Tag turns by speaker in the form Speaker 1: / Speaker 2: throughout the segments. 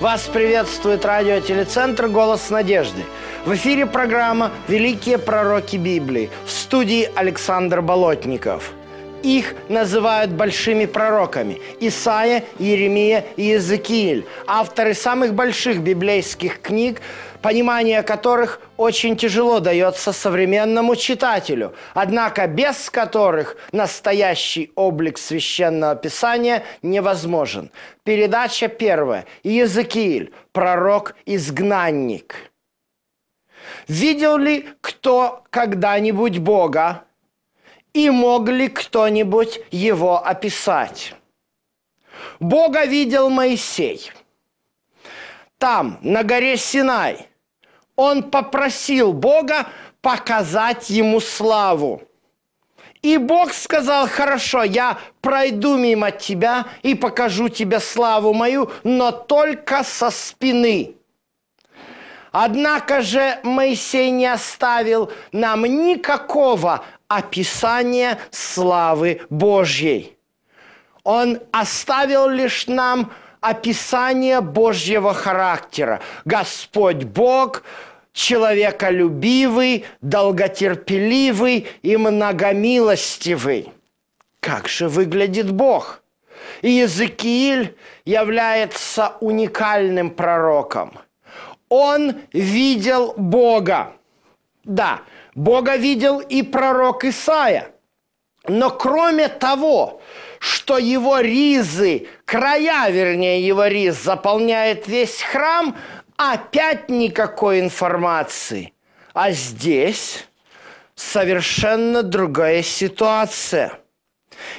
Speaker 1: Вас приветствует радио телецентр «Голос надежды». В эфире программа «Великие пророки Библии». В студии Александр Болотников – их называют большими пророками – Исаия, Еремия и Иезекииль, авторы самых больших библейских книг, понимание которых очень тяжело дается современному читателю, однако без которых настоящий облик священного писания невозможен. Передача первая. Иезекииль, пророк-изгнанник. Видел ли кто когда-нибудь Бога? и мог ли кто-нибудь его описать. Бога видел Моисей. Там, на горе Синай, он попросил Бога показать ему славу. И Бог сказал, хорошо, я пройду мимо тебя и покажу тебе славу мою, но только со спины. Однако же Моисей не оставил нам никакого описание славы Божьей. Он оставил лишь нам описание Божьего характера. Господь Бог, человеколюбивый, долготерпеливый и многомилостивый. Как же выглядит Бог? И Иезекииль является уникальным пророком. Он видел Бога. Да, Бога видел и пророк Исаия. Но кроме того, что его ризы, края, вернее, его риз заполняет весь храм, опять никакой информации. А здесь совершенно другая ситуация.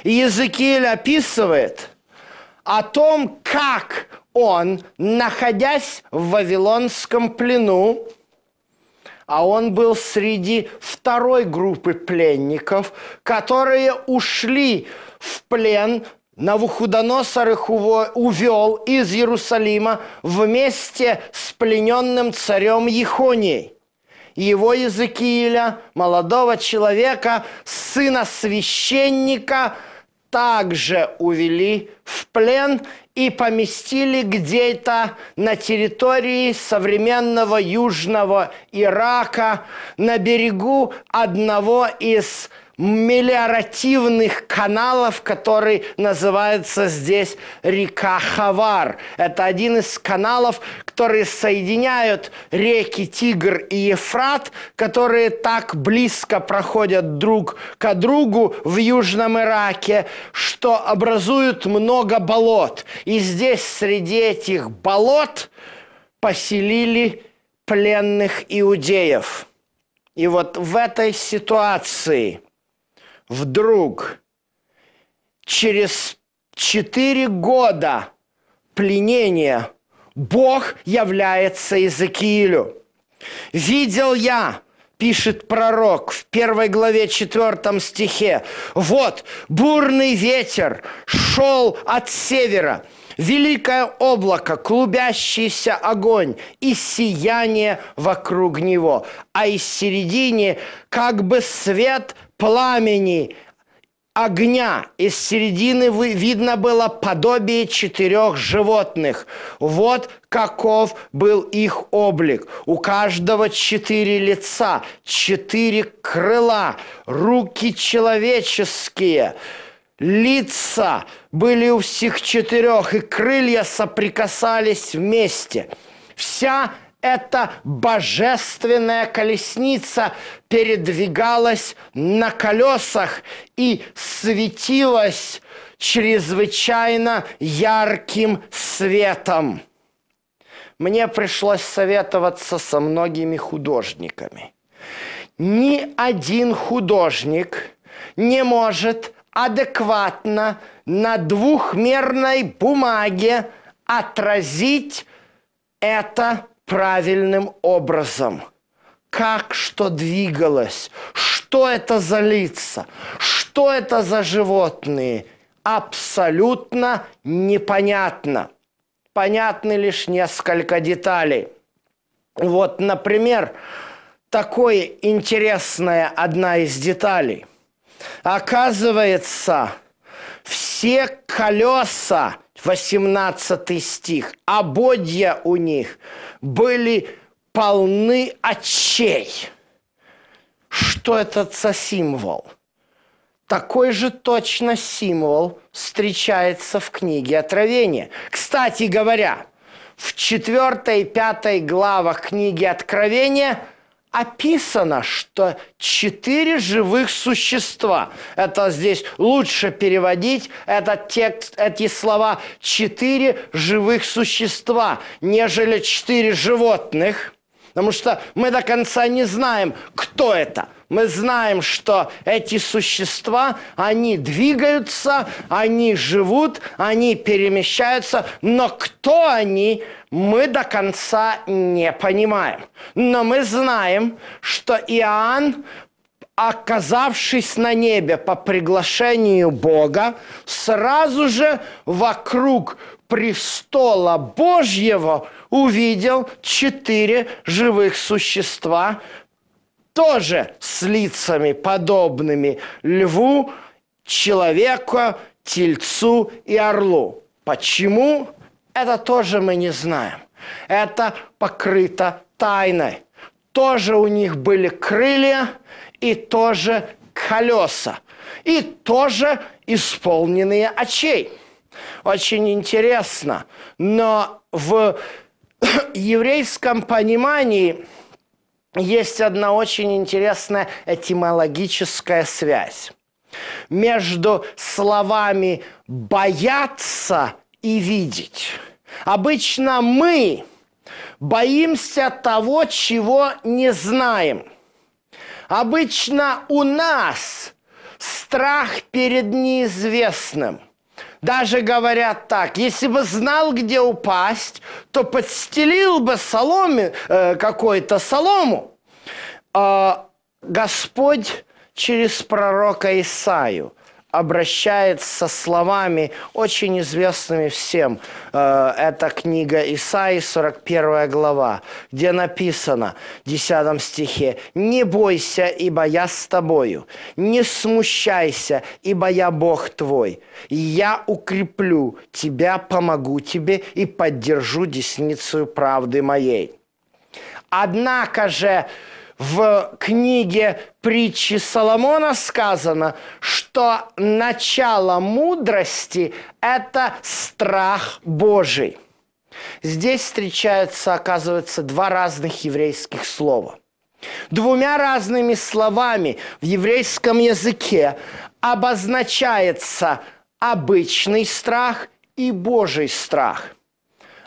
Speaker 1: Иезекииль описывает о том, как он, находясь в Вавилонском плену, а он был среди второй группы пленников, которые ушли в плен Навуходоносор их увел из Иерусалима вместе с плененным царем Ехонией. Его Иезекииля, молодого человека, сына священника – также увели в плен и поместили где-то на территории современного южного Ирака на берегу одного из мелиоративных каналов, который называется здесь река Хавар. Это один из каналов, которые соединяют реки Тигр и Ефрат, которые так близко проходят друг к другу в Южном Ираке, что образуют много болот. И здесь среди этих болот поселили пленных иудеев. И вот в этой ситуации – вдруг через четыре года пленения Бог является Иезекиилю. «Видел я, пишет пророк в первой главе четвертом стихе, вот бурный ветер шел от севера, великое облако, клубящийся огонь и сияние вокруг него, а из середины как бы свет – пламени огня. Из середины видно было подобие четырех животных. Вот каков был их облик. У каждого четыре лица, четыре крыла, руки человеческие. Лица были у всех четырех, и крылья соприкасались вместе. Вся эта божественная колесница передвигалась на колесах и светилась чрезвычайно ярким светом. Мне пришлось советоваться со многими художниками. Ни один художник не может адекватно на двухмерной бумаге отразить это правильным образом. Как что двигалось, что это за лица, что это за животные, абсолютно непонятно. Понятны лишь несколько деталей. Вот, например, такое интересная одна из деталей. Оказывается, все колеса 18 стих. «Ободья «А у них были полны очей». Что это за символ? Такой же точно символ встречается в книге Откровения. Кстати говоря, в 4 и 5 главах книги Откровения – описано, что четыре живых существа. Это здесь лучше переводить этот текст, эти слова «четыре живых существа», нежели «четыре животных». Потому что мы до конца не знаем, кто это. Мы знаем, что эти существа, они двигаются, они живут, они перемещаются, но кто они, мы до конца не понимаем. Но мы знаем, что Иоанн оказавшись на небе по приглашению Бога, сразу же вокруг престола Божьего увидел четыре живых существа, тоже с лицами подобными льву, человеку, тельцу и орлу. Почему? Это тоже мы не знаем. Это покрыто тайной. Тоже у них были крылья и тоже колеса. И тоже исполненные очей. Очень интересно. Но в еврейском понимании есть одна очень интересная этимологическая связь между словами «бояться» и «видеть». Обычно мы боимся того, чего не знаем. Обычно у нас страх перед неизвестным. Даже говорят так, если бы знал, где упасть, то подстелил бы соломе, э, какой-то солому. Э, Господь через пророка Исаию обращается со словами, очень известными всем. Э, это книга Исаии, 41 глава, где написано в 10 стихе «Не бойся, ибо я с тобою, не смущайся, ибо я Бог твой, я укреплю тебя, помогу тебе и поддержу десницу правды моей». Однако же в книге притчи Соломона сказано, что начало мудрости – это страх Божий. Здесь встречаются, оказывается, два разных еврейских слова. Двумя разными словами в еврейском языке обозначается обычный страх и Божий страх.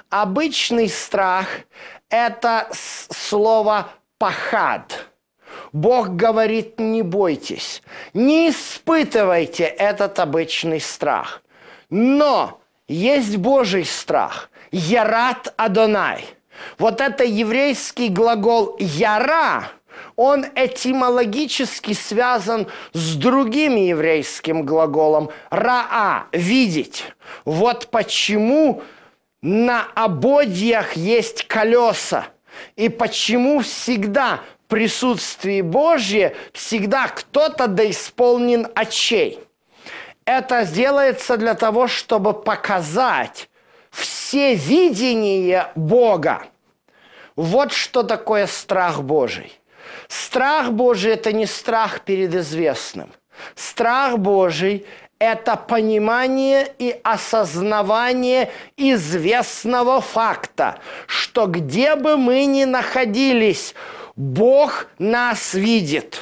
Speaker 1: Обычный страх – это слово пахад. Бог говорит, не бойтесь, не испытывайте этот обычный страх. Но есть Божий страх. Ярат Адонай. Вот это еврейский глагол «яра», он этимологически связан с другим еврейским глаголом «раа» – «видеть». Вот почему на ободьях есть колеса – и почему всегда в присутствии Божье всегда кто-то доисполнен исполнен очей? Это делается для того, чтобы показать все видение Бога. Вот что такое страх Божий. Страх Божий – это не страх перед известным. Страх Божий – это понимание и осознавание известного факта, что где бы мы ни находились, Бог нас видит,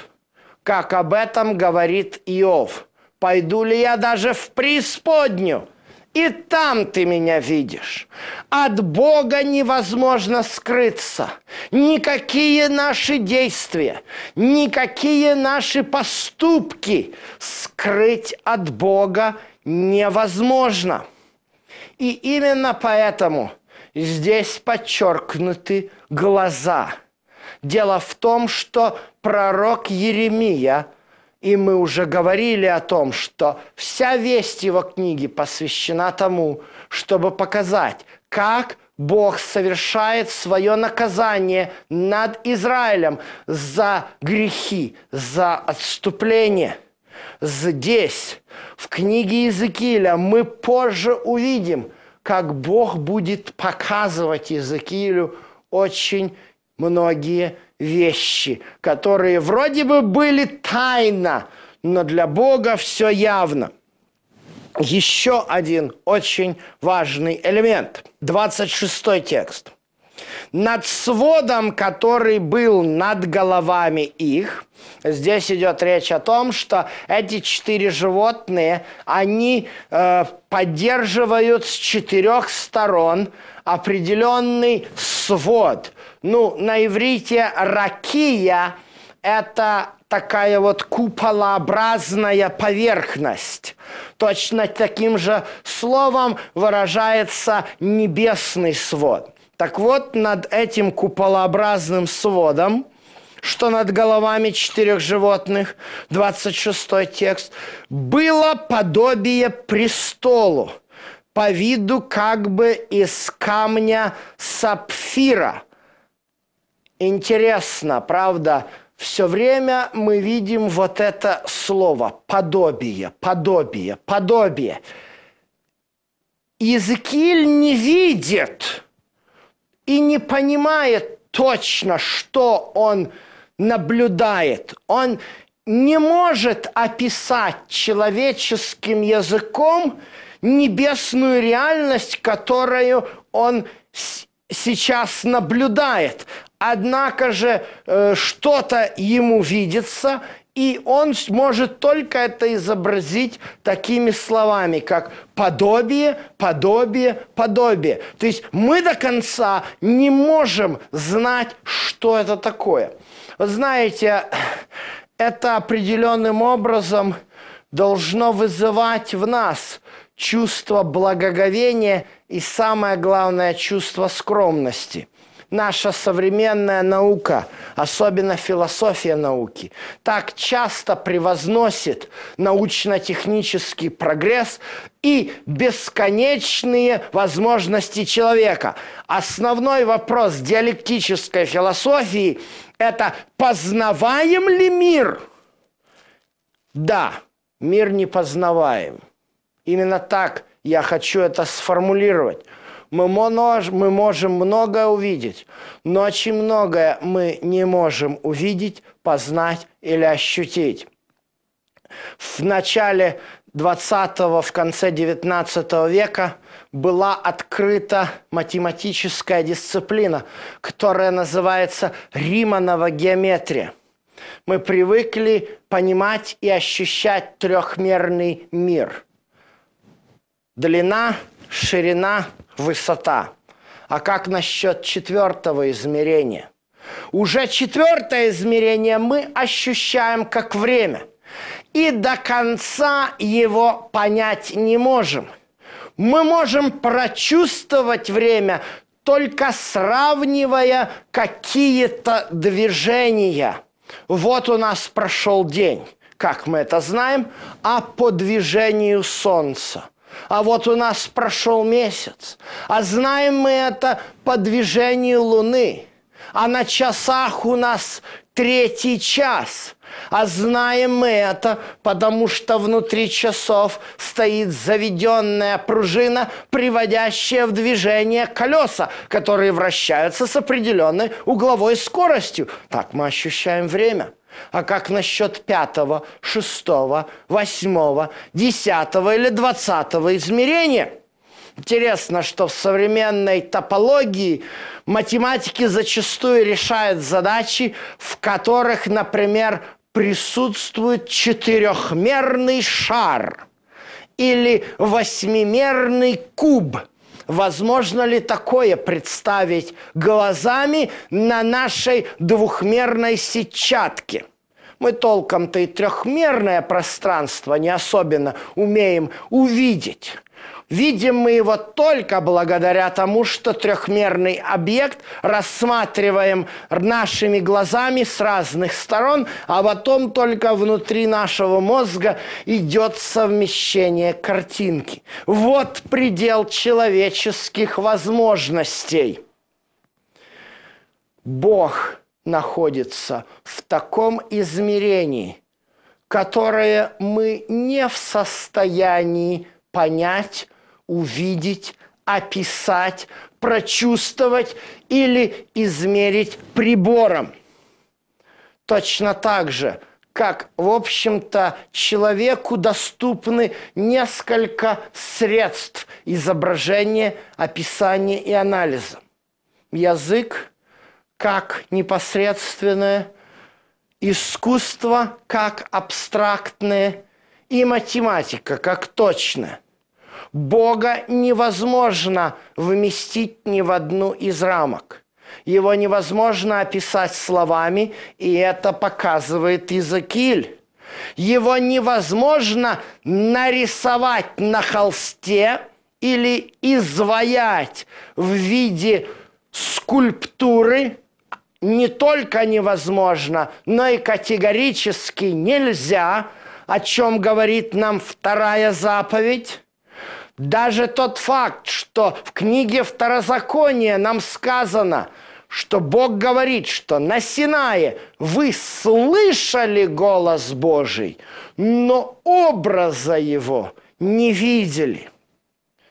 Speaker 1: как об этом говорит Иов. Пойду ли я даже в преисподнюю? и там ты меня видишь. От Бога невозможно скрыться. Никакие наши действия, никакие наши поступки скрыть от Бога невозможно. И именно поэтому здесь подчеркнуты глаза. Дело в том, что пророк Еремия – и мы уже говорили о том, что вся весть его книги посвящена тому, чтобы показать, как Бог совершает свое наказание над Израилем за грехи, за отступление. Здесь, в книге Иезекииля, мы позже увидим, как Бог будет показывать Иезекиилю очень многие вещи, которые вроде бы были тайно, но для Бога все явно. Еще один очень важный элемент. 26 текст над сводом, который был над головами их. Здесь идет речь о том, что эти четыре животные, они э, поддерживают с четырех сторон определенный свод. Ну, на иврите ракия – это такая вот куполообразная поверхность. Точно таким же словом выражается небесный свод. Так вот, над этим куполообразным сводом, что над головами четырех животных, 26 текст, было подобие престолу по виду как бы из камня сапфира. Интересно, правда, все время мы видим вот это слово «подобие», «подобие», «подобие». Иезекииль не видит – и не понимает точно, что он наблюдает. Он не может описать человеческим языком небесную реальность, которую он сейчас наблюдает. Однако же э, что-то ему видится – и он может только это изобразить такими словами, как подобие, подобие, подобие. То есть мы до конца не можем знать, что это такое. Вы знаете, это определенным образом должно вызывать в нас чувство благоговения и самое главное чувство скромности – наша современная наука, особенно философия науки, так часто превозносит научно-технический прогресс и бесконечные возможности человека. Основной вопрос диалектической философии – это познаваем ли мир? Да, мир не познаваем. Именно так я хочу это сформулировать мы, монож, мы можем многое увидеть, но очень многое мы не можем увидеть, познать или ощутить. В начале 20-го, в конце 19 века была открыта математическая дисциплина, которая называется Риманова геометрия. Мы привыкли понимать и ощущать трехмерный мир. Длина, ширина, высота. А как насчет четвертого измерения? Уже четвертое измерение мы ощущаем как время. И до конца его понять не можем. Мы можем прочувствовать время, только сравнивая какие-то движения. Вот у нас прошел день, как мы это знаем, а по движению Солнца – а вот у нас прошел месяц. А знаем мы это по движению Луны. А на часах у нас третий час. А знаем мы это, потому что внутри часов стоит заведенная пружина, приводящая в движение колеса, которые вращаются с определенной угловой скоростью. Так мы ощущаем время. А как насчет пятого, шестого, восьмого, десятого или двадцатого измерения? Интересно, что в современной топологии математики зачастую решают задачи, в которых, например, присутствует четырехмерный шар или восьмимерный куб – Возможно ли такое представить глазами на нашей двухмерной сетчатке? Мы толком-то и трехмерное пространство не особенно умеем увидеть. Видим мы его только благодаря тому, что трехмерный объект рассматриваем нашими глазами с разных сторон, а потом только внутри нашего мозга идет совмещение картинки. Вот предел человеческих возможностей. Бог находится в таком измерении, которое мы не в состоянии понять увидеть, описать, прочувствовать или измерить прибором. Точно так же, как, в общем-то, человеку доступны несколько средств изображения, описания и анализа. Язык как непосредственное, искусство как абстрактное и математика как точное – Бога невозможно вместить ни в одну из рамок. Его невозможно описать словами, и это показывает Изакиль. Его невозможно нарисовать на холсте или изваять в виде скульптуры не только невозможно, но и категорически нельзя, о чем говорит нам вторая заповедь. Даже тот факт, что в книге Второзакония нам сказано, что Бог говорит, что на Синае вы слышали голос Божий, но образа его не видели.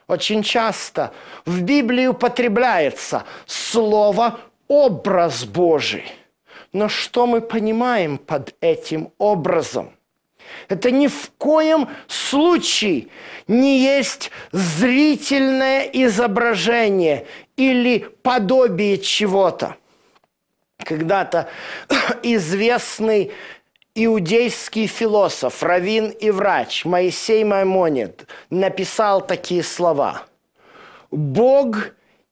Speaker 1: Очень часто в Библии употребляется слово «образ Божий». Но что мы понимаем под этим образом? Это ни в коем случае не есть зрительное изображение или подобие чего-то. Когда-то известный иудейский философ, раввин и врач Моисей Маймонид написал такие слова. «Бог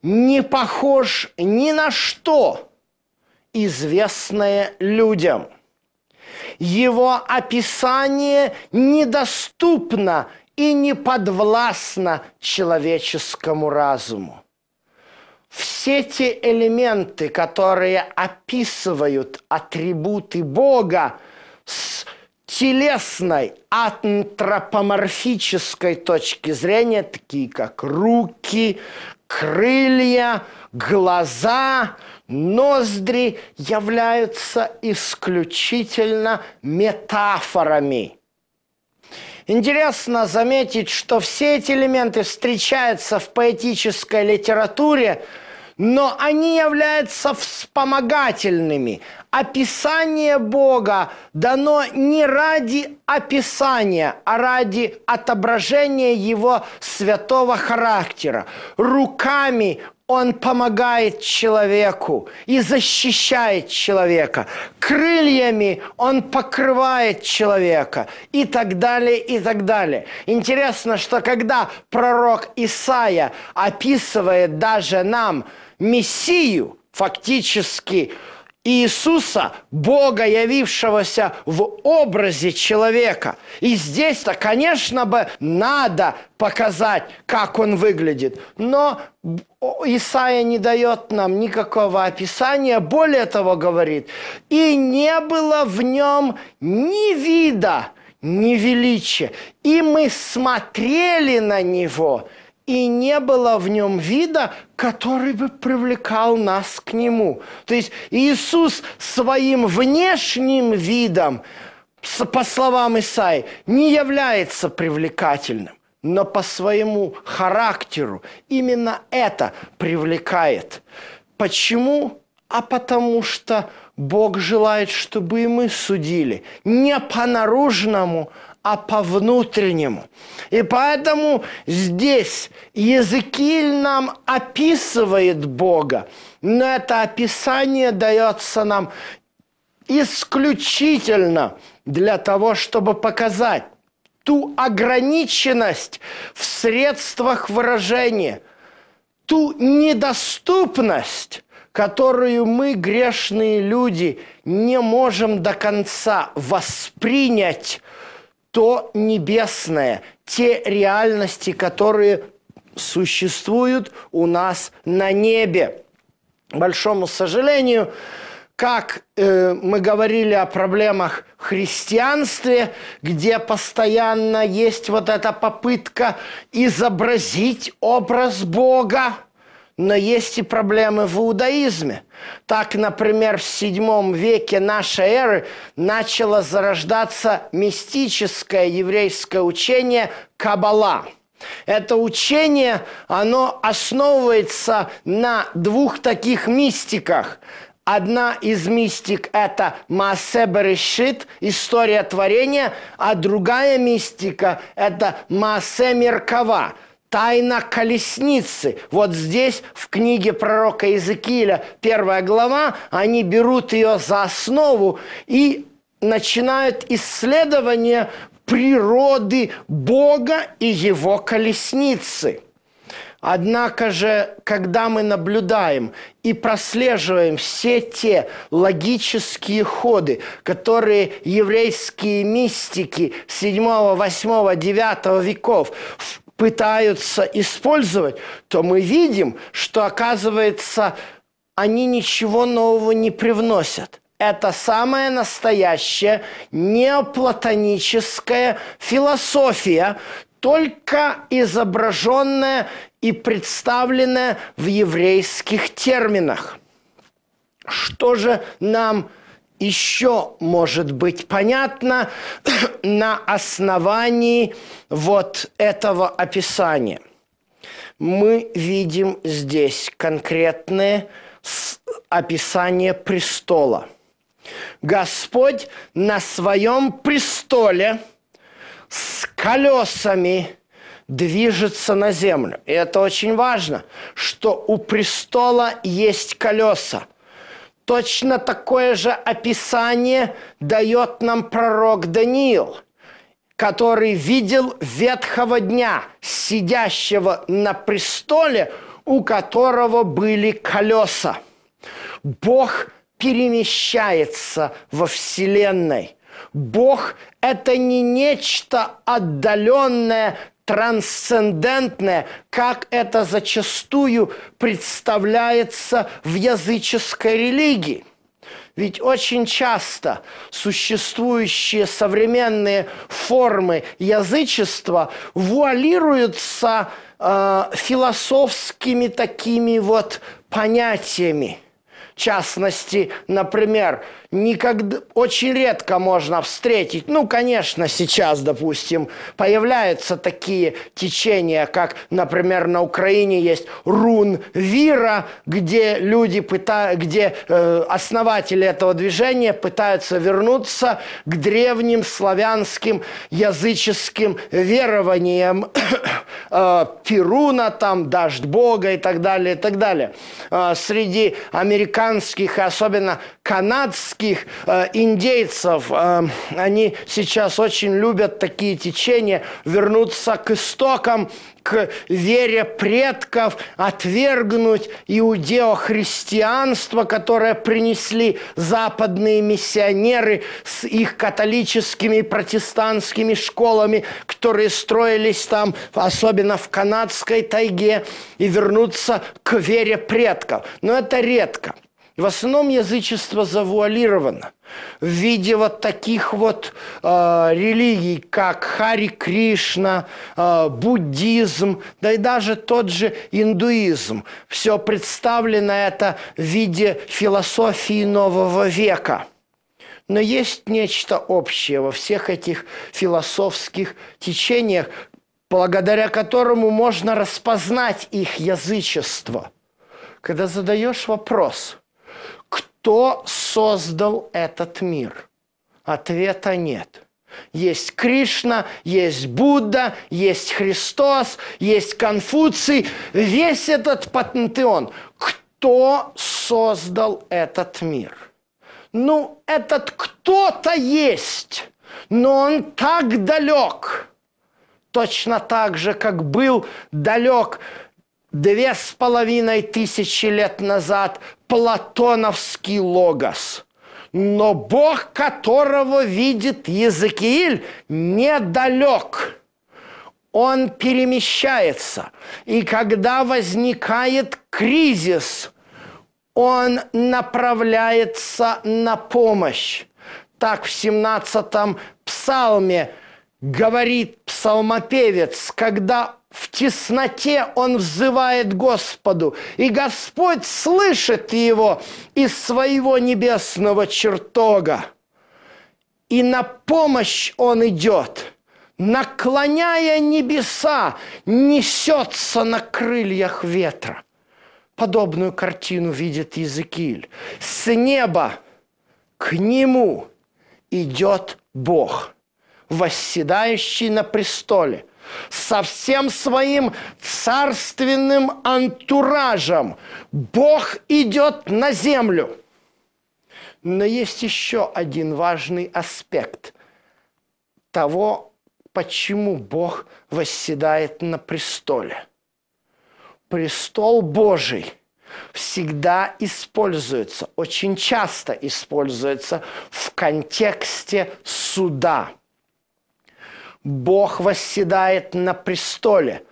Speaker 1: не похож ни на что, известное людям». Его описание недоступно и не подвластно человеческому разуму. Все те элементы, которые описывают атрибуты Бога с телесной, антропоморфической точки зрения, такие как руки, крылья, глаза, ноздри являются исключительно метафорами. Интересно заметить, что все эти элементы встречаются в поэтической литературе, но они являются вспомогательными. Описание Бога дано не ради описания, а ради отображения Его святого характера. Руками он помогает человеку и защищает человека. Крыльями он покрывает человека и так далее, и так далее. Интересно, что когда пророк Исаия описывает даже нам Мессию, фактически Иисуса, Бога, явившегося в образе человека. И здесь-то, конечно бы, надо показать, как он выглядит. Но Исаия не дает нам никакого описания, более того говорит, и не было в нем ни вида, ни величия. И мы смотрели на него – и не было в нем вида, который бы привлекал нас к нему. То есть Иисус своим внешним видом, по словам Исаи, не является привлекательным, но по своему характеру именно это привлекает. Почему? А потому что Бог желает, чтобы и мы судили не по наружному, а по внутреннему. И поэтому здесь Езекииль нам описывает Бога, но это описание дается нам исключительно для того, чтобы показать ту ограниченность в средствах выражения, ту недоступность, которую мы, грешные люди, не можем до конца воспринять то небесное, те реальности, которые существуют у нас на небе. К большому сожалению, как э, мы говорили о проблемах в христианстве, где постоянно есть вот эта попытка изобразить образ Бога, но есть и проблемы в иудаизме. Так, например, в VII веке нашей эры начало зарождаться мистическое еврейское учение Кабала. Это учение, оно основывается на двух таких мистиках. Одна из мистик – это Маасе Берешит, история творения, а другая мистика – это Маасе Меркава, Тайна колесницы. Вот здесь, в книге пророка Иезекииля, первая глава, они берут ее за основу и начинают исследование природы Бога и его колесницы. Однако же, когда мы наблюдаем и прослеживаем все те логические ходы, которые еврейские мистики 7, 8, 9 веков в пытаются использовать, то мы видим, что, оказывается, они ничего нового не привносят. Это самая настоящая неоплатоническая философия, только изображенная и представленная в еврейских терминах. Что же нам еще может быть понятно на основании вот этого описания. Мы видим здесь конкретное описание престола. Господь на своем престоле с колесами движется на землю. И это очень важно, что у престола есть колеса – Точно такое же описание дает нам пророк Даниил, который видел ветхого дня, сидящего на престоле, у которого были колеса. Бог перемещается во Вселенной. Бог – это не нечто отдаленное, трансцендентное, как это зачастую представляется в языческой религии. Ведь очень часто существующие современные формы язычества вуалируются э, философскими такими вот понятиями. В частности, например, никогда, очень редко можно встретить, ну, конечно, сейчас, допустим, появляются такие течения, как, например, на Украине есть рун вира, где люди пытаются, где э, основатели этого движения пытаются вернуться к древним славянским языческим верованиям э, Перуна, там, дождь Бога и так далее, и так далее. Э, среди американцев американских, особенно канадских э, индейцев. Э, они сейчас очень любят такие течения вернуться к истокам, к вере предков, отвергнуть иудеохристианство, которое принесли западные миссионеры с их католическими и протестантскими школами, которые строились там, особенно в канадской тайге, и вернуться к вере предков. Но это редко в основном язычество завуалировано в виде вот таких вот э, религий, как Хари Кришна, э, буддизм, да и даже тот же индуизм. Все представлено это в виде философии нового века. Но есть нечто общее во всех этих философских течениях, благодаря которому можно распознать их язычество. Когда задаешь вопрос – кто создал этот мир? Ответа нет. Есть Кришна, есть Будда, есть Христос, есть Конфуций, весь этот пантеон. Кто создал этот мир? Ну, этот кто-то есть, но он так далек, точно так же, как был далек две с половиной тысячи лет назад платоновский логос. Но Бог, которого видит Езекииль, недалек. Он перемещается. И когда возникает кризис, он направляется на помощь. Так в 17-м псалме говорит псалмопевец, когда в тесноте он взывает Господу, и Господь слышит его из своего небесного чертога. И на помощь он идет, наклоняя небеса, несется на крыльях ветра. Подобную картину видит Иезекииль. С неба к нему идет Бог, восседающий на престоле – со всем своим царственным антуражем. Бог идет на землю. Но есть еще один важный аспект того, почему Бог восседает на престоле. Престол Божий – всегда используется, очень часто используется в контексте суда. Бог восседает на престоле.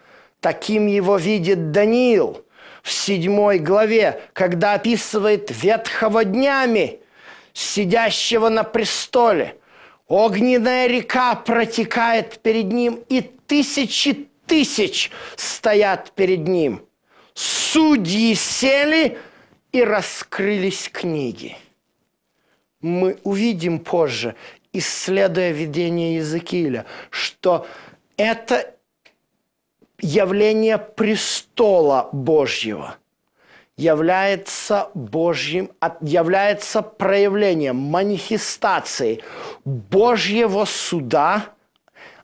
Speaker 1: Таким его видит Даниил в седьмой главе, когда описывает ветхого днями, сидящего на престоле. Огненная река протекает перед ним, и тысячи тысяч стоят перед ним. Судьи сели и раскрылись книги. Мы увидим позже исследуя видение Иезекииля, что это явление престола Божьего является Божьим, является проявлением, манифестацией Божьего суда,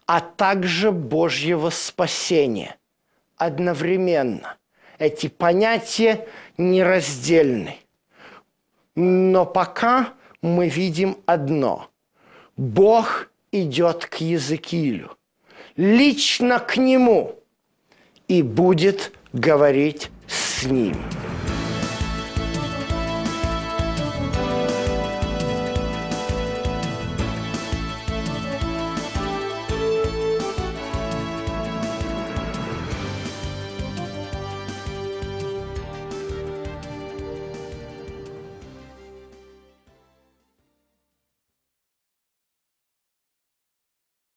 Speaker 1: а также Божьего спасения одновременно. Эти понятия нераздельны. Но пока мы видим одно – Бог идет к Языкилю, лично к нему, и будет говорить с ним.